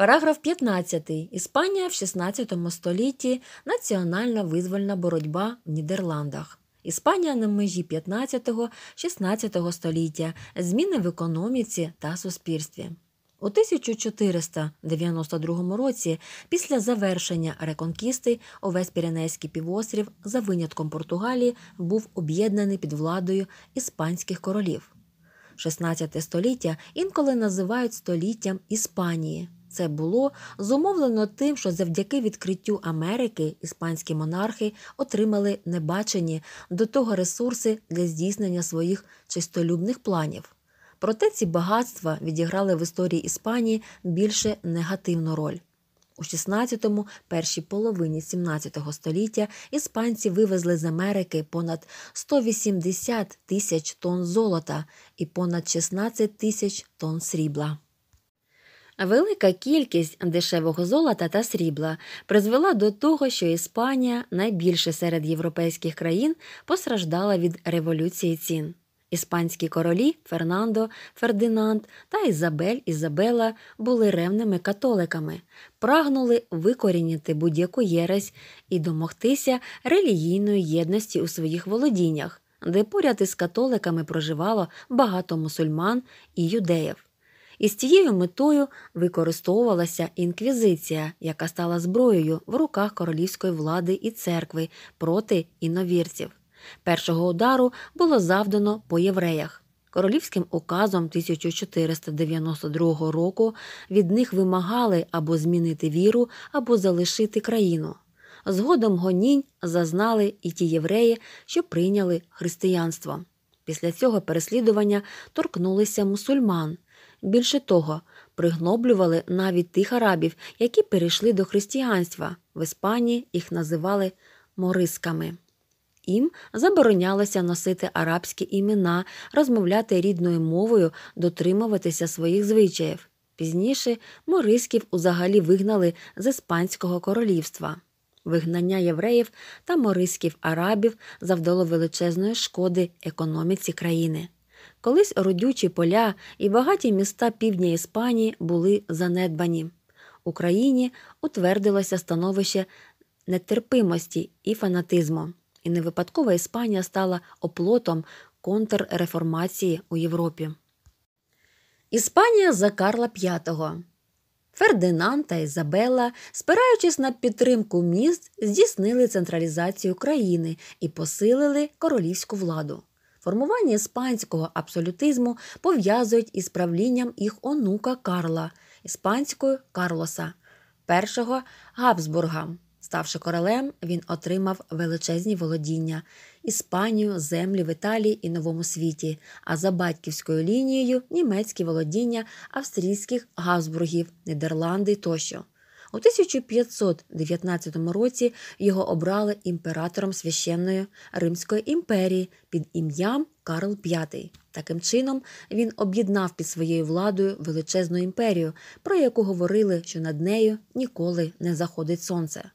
Параграф 15. Іспанія в 16 столітті національна визвольна боротьба в Нідерландах. Іспанія на межі 15-16 століття, зміни в економіці та суспільстві. У 1492 році, після завершення реконкісти, увесь Піренейський півострів, за винятком Португалії, був об'єднаний під владою іспанських королів. 16 століття інколи називають століттям Іспанії. Це було зумовлено тим, що завдяки відкриттю Америки іспанські монархи отримали небачені до того ресурси для здійснення своїх чистолюбних планів. Проте ці багатства відіграли в історії Іспанії більше негативну роль. У 16-му, першій половині 17-го століття іспанці вивезли з Америки понад 180 тисяч тонн золота і понад 16 тисяч тонн срібла. Велика кількість дешевого золота та срібла призвела до того, що Іспанія, найбільше серед європейських країн, постраждала від революції цін. Іспанські королі Фернандо, Фердинанд та Ізабель Ізабела були ревними католиками, прагнули викорінити будь-яку єресь і домогтися релігійної єдності у своїх володіннях, де поряд із католиками проживало багато мусульман і юдеїв. І з цією метою використовувалася інквізиція, яка стала зброєю в руках королівської влади і церкви проти іновірців. Першого удару було завдано по євреях. Королівським указом 1492 року від них вимагали або змінити віру, або залишити країну. Згодом гонінь зазнали і ті євреї, що прийняли християнство. Після цього переслідування торкнулися мусульман, Більше того, пригноблювали навіть тих арабів, які перейшли до християнства. В Іспанії їх називали морисками. Їм заборонялося носити арабські імена, розмовляти рідною мовою, дотримуватися своїх звичаїв. Пізніше морисків узагалі вигнали з Іспанського королівства. Вигнання євреїв та морисків арабів завдало величезної шкоди економіці країни. Колись родючі поля і багаті міста півдня Іспанії були занедбані. Україні утвердилося становище нетерпимості і фанатизму, і не Іспанія стала оплотом контрреформації у Європі. Іспанія за Карла V. Фердинанд та Ізабелла, спираючись на підтримку міст, здійснили централізацію країни і посилили королівську владу формування іспанського абсолютизму пов'язують із правлінням їх онука Карла, іспанською Карлоса, першого Габсбурга. Ставши королем, він отримав величезні володіння, Іспанію, землі в Італії і Новому світі, а за батьківською лінією німецькі володіння австрійських Габсбургів, Нідерланди тощо. У 1519 році його обрали імператором священної Римської імперії під ім'ям Карл V. Таким чином він об'єднав під своєю владою величезну імперію, про яку говорили, що над нею ніколи не заходить сонце.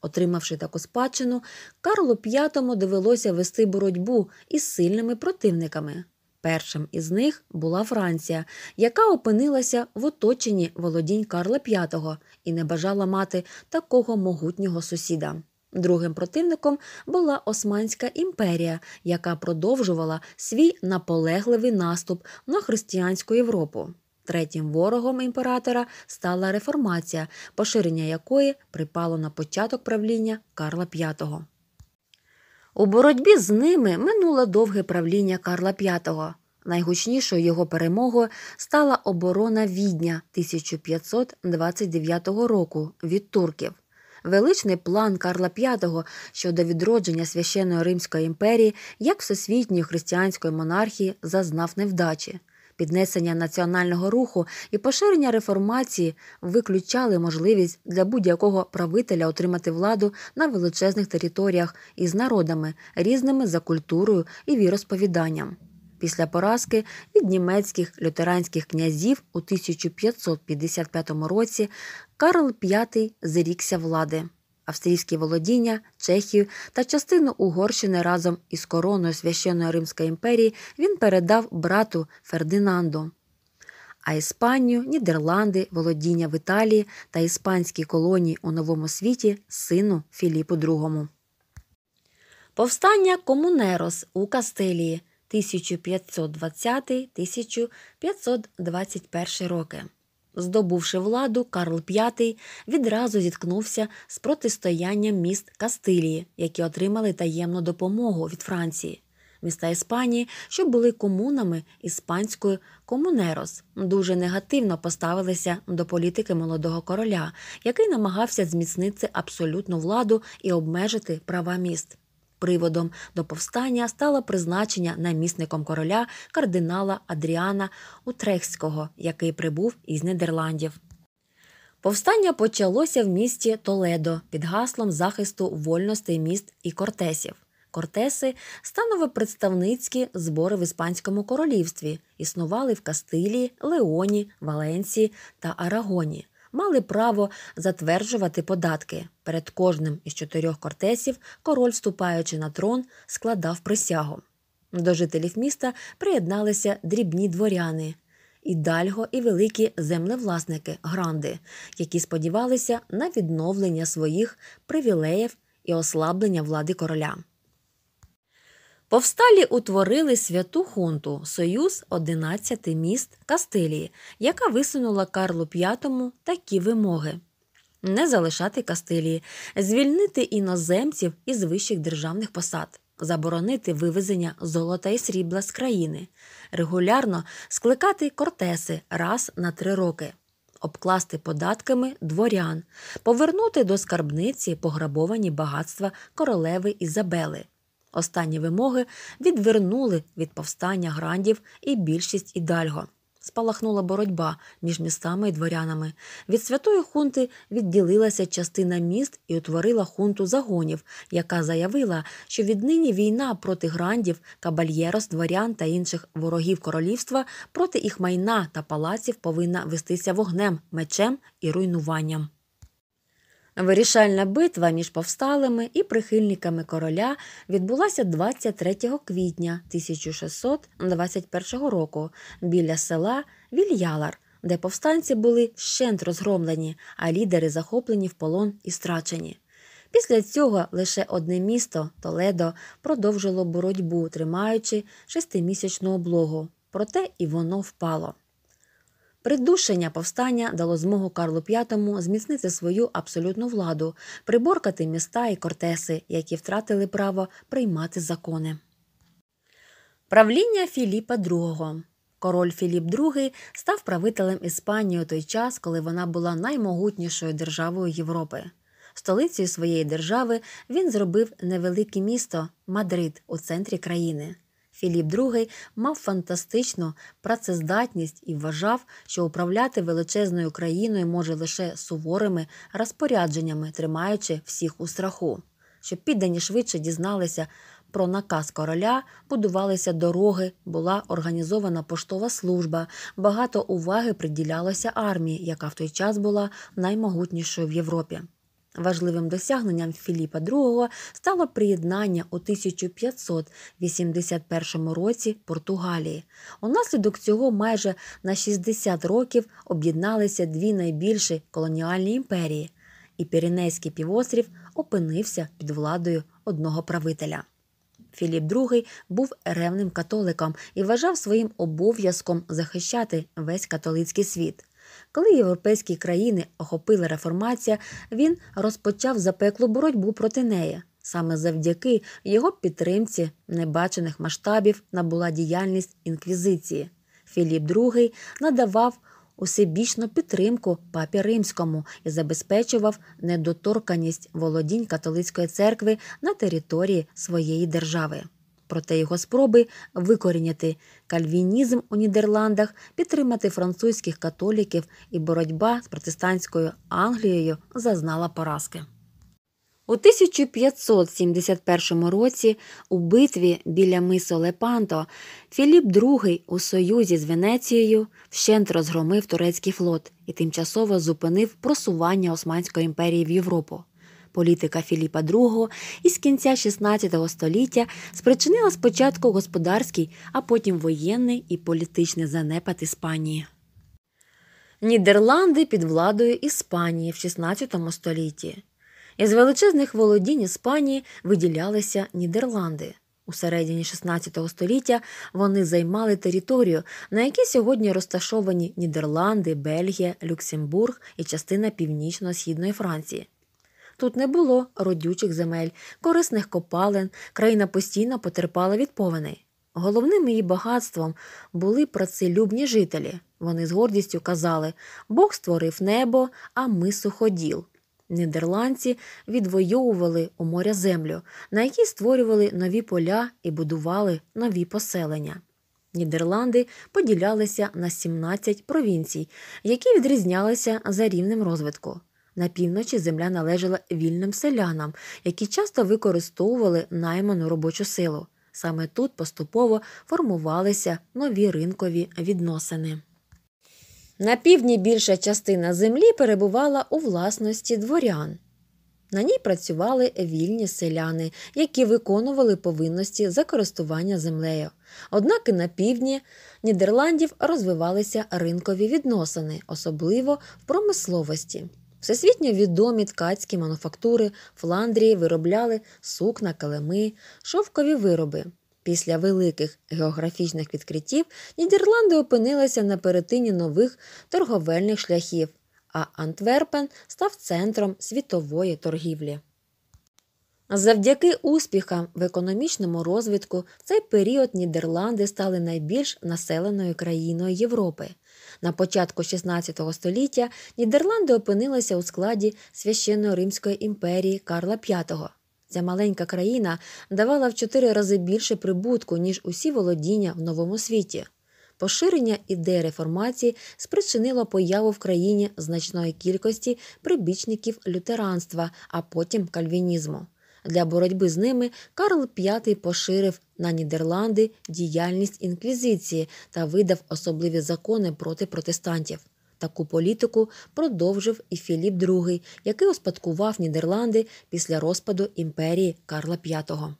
Отримавши таку спадщину, Карлу V довелося вести боротьбу із сильними противниками. Першим із них була Франція, яка опинилася в оточенні володінь Карла V і не бажала мати такого могутнього сусіда. Другим противником була Османська імперія, яка продовжувала свій наполегливий наступ на християнську Європу. Третім ворогом імператора стала реформація, поширення якої припало на початок правління Карла V. У боротьбі з ними минуло довге правління Карла V. Найгучнішою його перемогою стала оборона відня 1529 року від турків. Величний план Карла V щодо відродження священної Римської імперії як всесвітньої християнської монархії зазнав невдачі. Піднесення національного руху і поширення реформації виключали можливість для будь-якого правителя отримати владу на величезних територіях із народами, різними за культурою і віросповіданням. Після поразки від німецьких лютеранських князів у 1555 році Карл V зрікся влади австрійські володіння, Чехію та частину Угорщини разом із короною священної Римської імперії він передав брату Фердинанду. А Іспанію, Нідерланди, володіння в Італії та іспанські колонії у новому світі сину Філіпу II. Повстання Комунерос у Кастилії 1520 1521 роки. Здобувши владу, Карл V відразу зіткнувся з протистоянням міст Кастилії, які отримали таємну допомогу від Франції. Міста Іспанії, що були комунами іспанською комунерос, дуже негативно поставилися до політики молодого короля, який намагався зміцнити абсолютну владу і обмежити права міст. Приводом до повстання стало призначення намісником короля кардинала Адріана Утрехського, який прибув із Нідерландів. Повстання почалося в місті Толедо під гаслом захисту вольностей міст і кортесів. Кортеси станови представницькі збори в Іспанському королівстві, існували в Кастилії, Леоні, Валенції та Арагоні мали право затверджувати податки. Перед кожним із чотирьох кортесів король, ступаючи на трон, складав присягу. До жителів міста приєдналися дрібні дворяни, ідальго і великі землевласники гранди, які сподівалися на відновлення своїх привілеїв і ослаблення влади короля. Повсталі утворили святу хунту Союз 11 міст Кастилії, яка висунула Карлу V такі вимоги. Не залишати Кастилії, звільнити іноземців із вищих державних посад, заборонити вивезення золота і срібла з країни, регулярно скликати кортеси раз на три роки, обкласти податками дворян, повернути до скарбниці пограбовані багатства королеви Ізабели, Останні вимоги відвернули від повстання грандів і більшість ідальго. Спалахнула боротьба між містами і дворянами. Від святої хунти відділилася частина міст і утворила хунту загонів, яка заявила, що віднині війна проти грандів, кабальєрос, дворян та інших ворогів королівства проти їх майна та палаців повинна вестися вогнем, мечем і руйнуванням. Вирішальна битва між повсталими і прихильниками короля відбулася 23 квітня 1621 року біля села Вільялар, де повстанці були вщент розгромлені, а лідери захоплені в полон і страчені. Після цього лише одне місто Толедо продовжило боротьбу, тримаючи шестимісячну облогу, проте і воно впало. Придушення повстання дало змогу Карлу V зміцнити свою абсолютну владу, приборкати міста і кортеси, які втратили право приймати закони. Правління Філіпа II Король Філіп II став правителем Іспанії у той час, коли вона була наймогутнішою державою Європи. Столицею своєї держави він зробив невелике місто Мадрид у центрі країни. Філіп II мав фантастичну працездатність і вважав, що управляти величезною країною може лише суворими розпорядженнями, тримаючи всіх у страху. Щоб піддані швидше дізналися про наказ короля, будувалися дороги, була організована поштова служба, багато уваги приділялося армії, яка в той час була наймогутнішою в Європі. Важливим досягненням Філіпа II стало приєднання у 1581 році Португалії. Унаслідок цього майже на 60 років об'єдналися дві найбільші колоніальні імперії, і Піренейський півострів опинився під владою одного правителя. Філіп II був ревним католиком і вважав своїм обов'язком захищати весь католицький світ. Коли європейські країни охопила реформація, він розпочав запеклу боротьбу проти неї. Саме завдяки його підтримці небачених масштабів набула діяльність інквізиції. Філіп II надавав усебічну підтримку папі римському і забезпечував недоторканність володінь католицької церкви на території своєї держави. Проте його спроби викоріняти кальвінізм у Нідерландах, підтримати французьких католіків і боротьба з протестантською Англією зазнала поразки. У 1571 році у битві біля мису Лепанто Філіп II у союзі з Венецією вщент розгромив турецький флот і тимчасово зупинив просування Османської імперії в Європу політика Філіпа II із кінця XVI століття спричинила спочатку господарський, а потім воєнний і політичний занепад Іспанії. Нідерланди під владою Іспанії в XVI столітті. Із величезних володінь Іспанії виділялися Нідерланди. У середині XVI століття вони займали територію, на якій сьогодні розташовані Нідерланди, Бельгія, Люксембург і частина північно-східної Франції. Тут не було родючих земель, корисних копалин, країна постійно потерпала від повеней. Головним її багатством були працелюбні жителі. Вони з гордістю казали Бог створив небо, а ми суходіл. Нідерландці відвоювали у моря землю, на якій створювали нові поля і будували нові поселення. Нідерланди поділялися на 17 провінцій, які відрізнялися за рівнем розвитку. На півночі земля належала вільним селянам, які часто використовували найману робочу силу. Саме тут поступово формувалися нові ринкові відносини. На півдні більша частина землі перебувала у власності дворян. На ній працювали вільні селяни, які виконували повинності за користування землею. Однак і на півдні Нідерландів розвивалися ринкові відносини, особливо в промисловості. Всесвітньо відомі ткацькі мануфактури Фландрії виробляли сукна, калими, шовкові вироби. Після великих географічних відкриттів Нідерланди опинилися на перетині нових торговельних шляхів, а Антверпен став центром світової торгівлі. Завдяки успіхам в економічному розвитку в цей період Нідерланди стали найбільш населеною країною Європи. На початку XVI століття Нідерланди опинилися у складі священно Римської імперії Карла V. Ця маленька країна давала в чотири рази більше прибутку, ніж усі володіння в новому світі. Поширення ідеї реформації спричинило появу в країні значної кількості прибічників лютеранства, а потім кальвінізму. Для боротьби з ними Карл V поширив на Нідерланди діяльність інквізиції та видав особливі закони проти протестантів. Таку політику продовжив і Філіп II, який успадкував Нідерланди після розпаду імперії Карла V.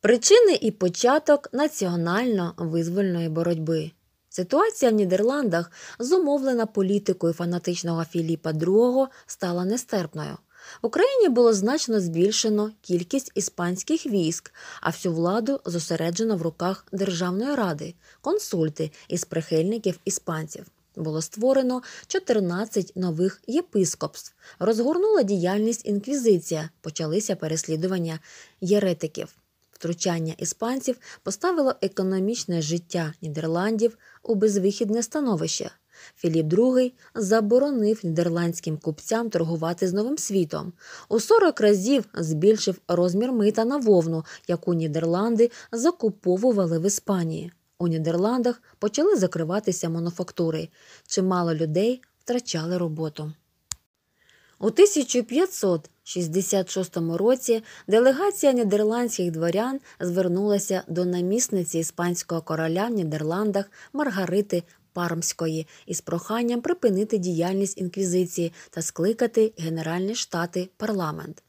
Причини і початок національно визвольної боротьби. Ситуація в Нідерландах, зумовлена політикою фанатичного Філіпа II, стала нестерпною. В Україні було значно збільшено кількість іспанських військ, а всю владу зосереджено в руках Державної ради, консульти із прихильників іспанців. Було створено 14 нових єпископств, розгорнула діяльність інквізиція, почалися переслідування єретиків. Втручання іспанців поставило економічне життя Нідерландів у безвихідне становище. Філіп II заборонив нідерландським купцям торгувати з новим світом. У 40 разів збільшив розмір мита на вовну, яку Нідерланди закуповували в Іспанії. У Нідерландах почали закриватися мануфактури. Чимало людей втрачали роботу. У 1566 році делегація нідерландських дворян звернулася до намісниці іспанського короля в Нідерландах Маргарити Пармської із проханням припинити діяльність інквізиції та скликати Генеральні штати парламент.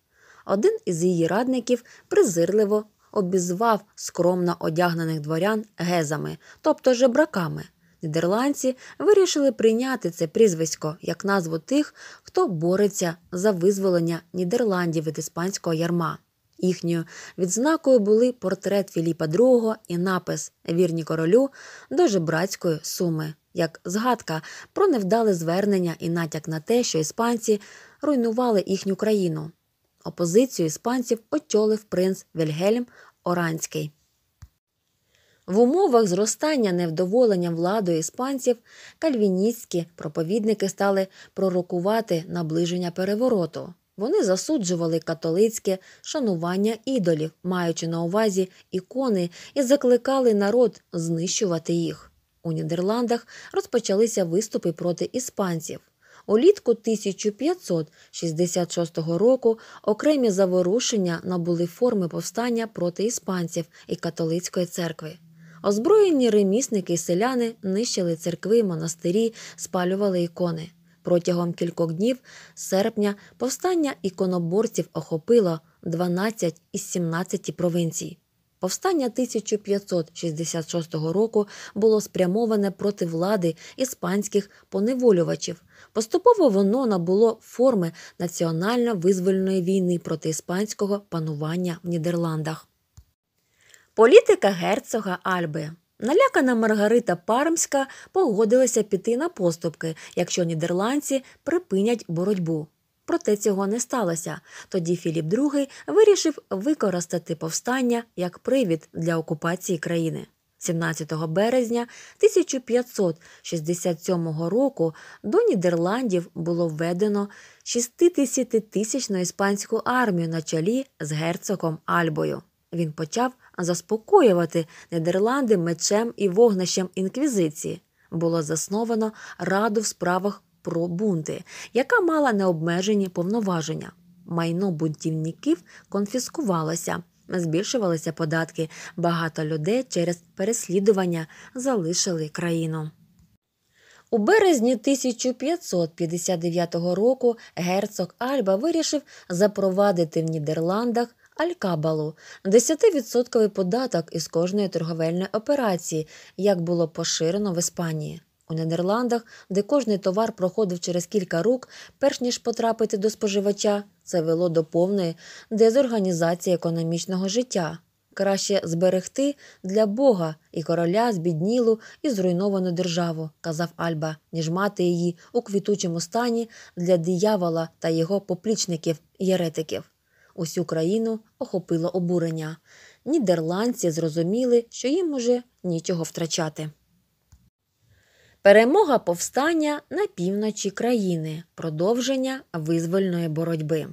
Один із її радників презирливо обізвав скромно одягнених дворян гезами, тобто жебраками. Нідерландці вирішили прийняти це прізвисько як назву тих, хто бореться за визволення Нідерландів від іспанського ярма. Їхньою відзнакою були портрет Філіпа II і напис Вірні королю до жебрацької суми як згадка про невдале звернення і натяк на те, що іспанці руйнували їхню країну. Опозицію іспанців очолив принц Вільгельм Оранський. В умовах зростання невдоволення владою іспанців кальвіністські проповідники стали пророкувати наближення перевороту. Вони засуджували католицьке шанування ідолів, маючи на увазі ікони, і закликали народ знищувати їх. У Нідерландах розпочалися виступи проти іспанців. Улітку 1566 року окремі заворушення набули форми повстання проти іспанців і католицької церкви. Озброєні ремісники і селяни нищили церкви, монастирі, спалювали ікони. Протягом кількох днів серпня повстання іконоборців охопило 12 із 17 провінцій. Повстання 1566 року було спрямоване проти влади іспанських поневолювачів. Поступово воно набуло форми національно-визвольної війни проти іспанського панування в Нідерландах. Політика герцога Альби. Налякана Маргарита Пармська погодилася піти на поступки, якщо нідерландці припинять боротьбу проте цього не сталося. Тоді Філіп II вирішив використати повстання як привід для окупації країни. 17 березня 1567 року до Нідерландів було введено 60-тисячну іспанську армію на чолі з герцогом Альбою. Він почав заспокоювати Нідерланди мечем і вогнищем інквізиції. Було засновано раду в справах про бунти, яка мала необмежені повноваження. Майно бунтівників конфіскувалося, збільшувалися податки. Багато людей через переслідування залишили країну. У березні 1559 року герцог Альба вирішив запровадити в Нідерландах Алькабалу 10 податок із кожної торговельної операції, як було поширено в Іспанії. У Нідерландах, де кожний товар проходив через кілька рук, перш ніж потрапити до споживача, це вело до повної дезорганізації економічного життя. Краще зберегти для Бога і короля збіднілу і зруйновану державу, казав Альба, ніж мати її у квітучому стані для диявола та його поплічників, єретиків. Усю країну охопило обурення. Нідерландці зрозуміли, що їм уже нічого втрачати. Перемога повстання на півночі країни, продовження визвольної боротьби.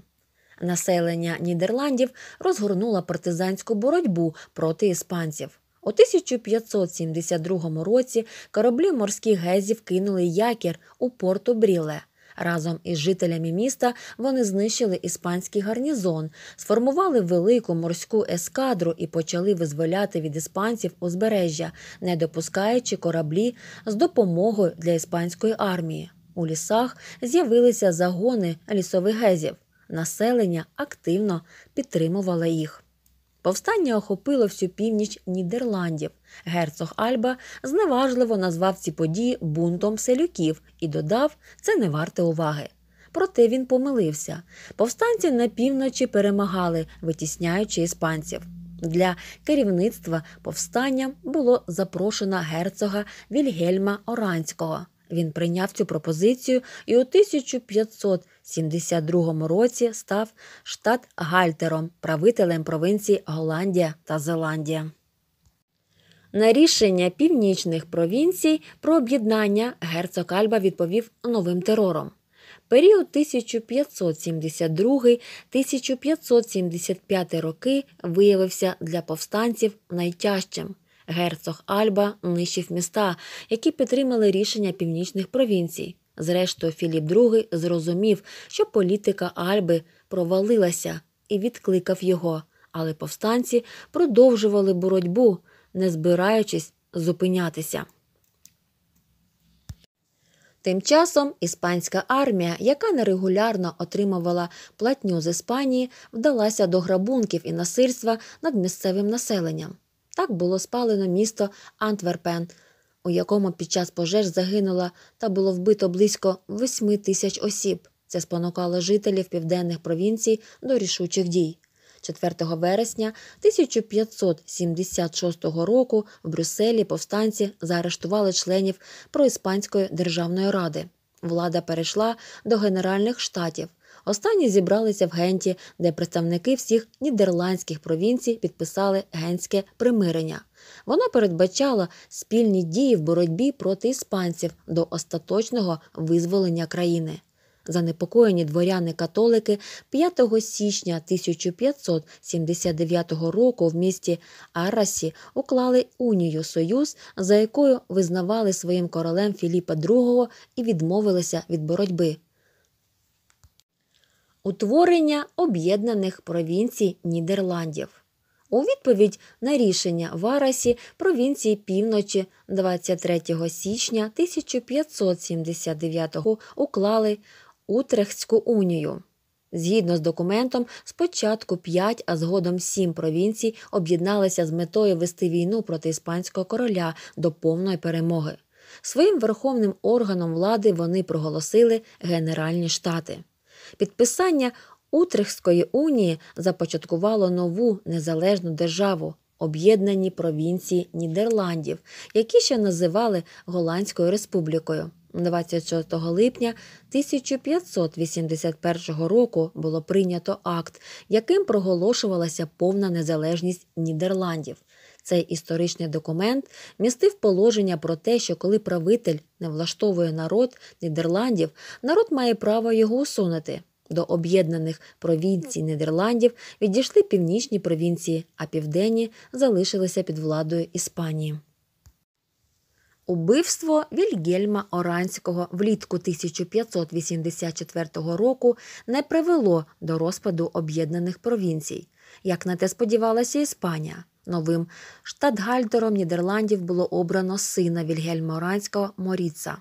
Населення Нідерландів розгорнуло партизанську боротьбу проти іспанців. У 1572 році кораблі морських гезів кинули якір у порту Бріле. Разом із жителями міста вони знищили іспанський гарнізон, сформували велику морську ескадру і почали визволяти від іспанців узбережжя, не допускаючи кораблі з допомогою для іспанської армії. У лісах з'явилися загони лісових гезів. Населення активно підтримувало їх. Повстання охопило всю північ Нідерландів. Герцог Альба зневажливо назвав ці події бунтом селюків і додав, це не варте уваги. Проте він помилився. Повстанці на півночі перемагали, витісняючи іспанців. Для керівництва повстання було запрошено герцога Вільгельма Оранського. Він прийняв цю пропозицію і у 1572 році став штат Гальтером, правителем провинцій Голландія та Зеландія. На рішення північних провінцій про об'єднання герцог Альба відповів новим терором. Період 1572-1575 роки виявився для повстанців найтяжчим герцог Альба нищив міста, які підтримали рішення північних провінцій. Зрештою, Філіп II зрозумів, що політика Альби провалилася і відкликав його, але повстанці продовжували боротьбу, не збираючись зупинятися. Тим часом іспанська армія, яка нерегулярно отримувала платню з Іспанії, вдалася до грабунків і насильства над місцевим населенням. Так було спалено місто Антверпен, у якому під час пожеж загинуло та було вбито близько 8 тисяч осіб. Це спонукало жителів південних провінцій до рішучих дій. 4 вересня 1576 року в Брюсселі повстанці заарештували членів проіспанської державної ради. Влада перейшла до Генеральних штатів. Останні зібралися в Генті, де представники всіх нідерландських провінцій підписали генське примирення. Воно передбачало спільні дії в боротьбі проти іспанців до остаточного визволення країни. Занепокоєні дворяни-католики 5 січня 1579 року в місті Арасі уклали унію союз, за якою визнавали своїм королем Філіпа II і відмовилися від боротьби утворення об'єднаних провінцій Нідерландів. У відповідь на рішення Варасі провінції півночі 23 січня 1579 го уклали Утрехтську унію. Згідно з документом, спочатку п'ять, а згодом сім провінцій об'єдналися з метою вести війну проти іспанського короля до повної перемоги. Своїм верховним органом влади вони проголосили Генеральні штати. Підписання Утрехської унії започаткувало нову незалежну державу. Об'єднані провінції Нідерландів, які ще називали Голландською республікою. 24 липня 1581 року було прийнято акт, яким проголошувалася повна незалежність Нідерландів. Цей історичний документ містив положення про те, що коли правитель не влаштовує народ Нідерландів, народ має право його усунути. До об'єднаних провінцій Нідерландів відійшли північні провінції, а південні залишилися під владою Іспанії. Убивство Вільгельма Оранського влітку 1584 року не привело до розпаду об'єднаних провінцій, як на те сподівалася Іспанія. Новим штатгальдером Нідерландів було обрано сина Вільгельма Оранського Моріца.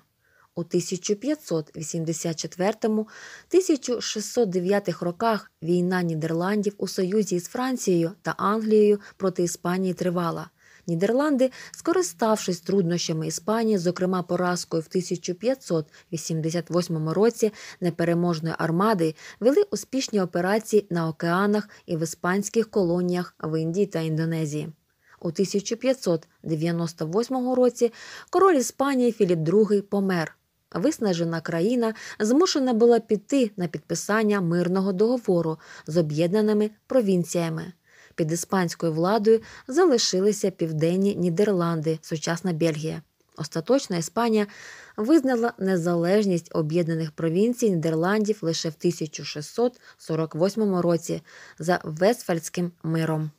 У 1584-1609 роках війна Нідерландів у союзі з Францією та Англією проти Іспанії тривала. Нідерланди, скориставшись труднощами Іспанії, зокрема поразкою в 1588 році непереможної армади, вели успішні операції на океанах і в іспанських колоніях в Індії та Індонезії. У 1598 році король Іспанії Філіп II помер. Виснажена країна змушена була піти на підписання мирного договору з об'єднаними провінціями. Під іспанською владою залишилися південні Нідерланди, сучасна Бельгія. Остаточна Іспанія визнала незалежність об'єднаних провінцій Нідерландів лише в 1648 році за Вестфальським миром.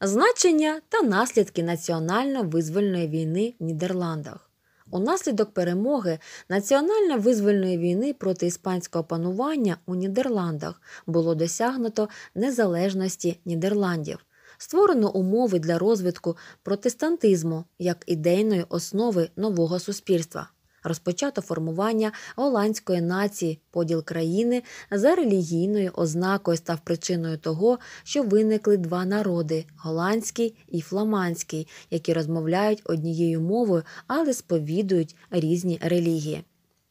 Значення та наслідки національно визвольної війни в Нідерландах. Унаслідок перемоги національно-визвольної війни проти іспанського панування у Нідерландах було досягнуто незалежності Нідерландів. Створено умови для розвитку протестантизму як ідейної основи нового суспільства розпочато формування голландської нації, поділ країни за релігійною ознакою став причиною того, що виникли два народи голландський і фламандський, які розмовляють однією мовою, але сповідують різні релігії.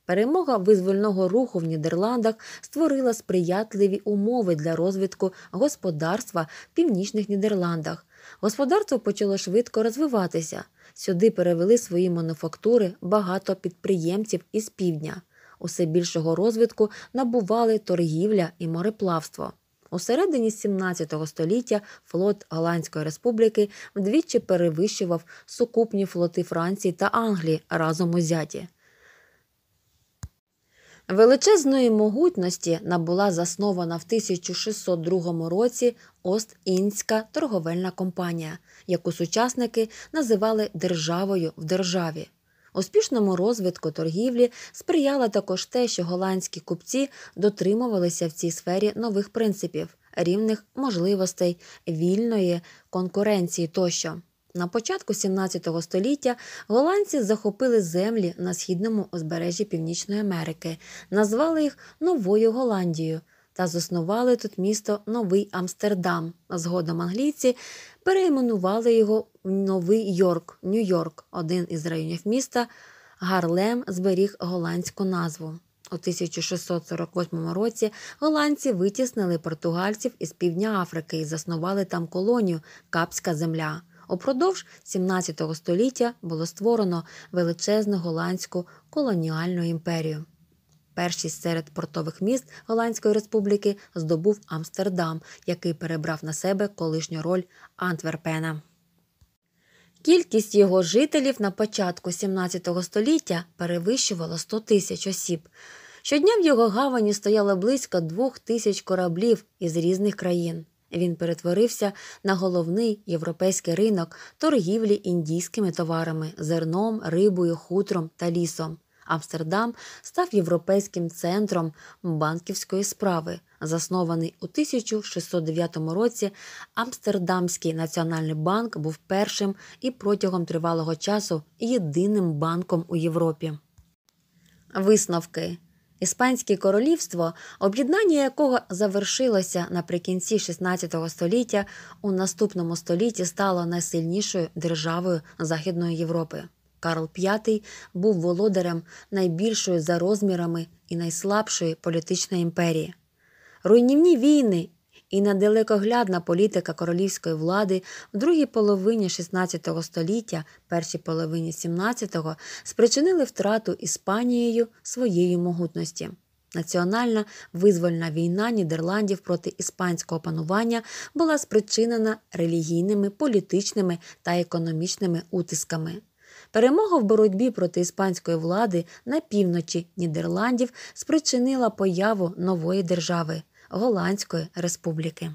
Перемога визвольного руху в Нідерландах створила сприятливі умови для розвитку господарства в північних Нідерландах. Господарство почало швидко розвиватися. Сюди перевели свої мануфактури багато підприємців із півдня. Усе більшого розвитку набували торгівля і мореплавство. У середині 17 століття флот Голландської республіки вдвічі перевищував сукупні флоти Франції та Англії разом узяті. Величезної могутності набула заснована в 1602 році Ост-Інська торговельна компанія, яку сучасники називали державою в державі. Успішному розвитку торгівлі сприяло також те, що голландські купці дотримувалися в цій сфері нових принципів, рівних можливостей, вільної конкуренції тощо. На початку 17 століття голландці захопили землі на східному узбережжі Північної Америки, назвали їх Новою Голландією та заснували тут місто Новий Амстердам. згодом англійці переіменували його в Новий Йорк, Нью-Йорк. Один із районів міста Гарлем зберіг голландську назву. У 1648 році голландці витіснили португальців із півдня Африки і заснували там колонію Капська земля. Упродовж 17 століття було створено величезну голландську колоніальну імперію. Першість серед портових міст Голландської республіки здобув Амстердам, який перебрав на себе колишню роль Антверпена. Кількість його жителів на початку 17 століття перевищувала 100 тисяч осіб. Щодня в його гавані стояло близько двох тисяч кораблів із різних країн. Він перетворився на головний європейський ринок торгівлі індійськими товарами зерном, рибою, хутром та лісом. Амстердам став європейським центром банківської справи, заснований у 1609 році. Амстердамський національний банк був першим і протягом тривалого часу єдиним банком у Європі. Висновки. Іспанське королівство, об'єднання якого завершилося наприкінці XVI століття, у наступному столітті стало найсильнішою державою Західної Європи. Карл V був володарем найбільшої за розмірами і найслабшої політичної імперії. Руйнівні війни і недалекоглядна політика королівської влади в другій половині XVI століття, першій половині XVII спричинили втрату Іспанією своєї могутності. Національна визвольна війна Нідерландів проти іспанського панування була спричинена релігійними, політичними та економічними утисками. Перемога в боротьбі проти іспанської влади на півночі Нідерландів спричинила появу нової держави Голландської республіки.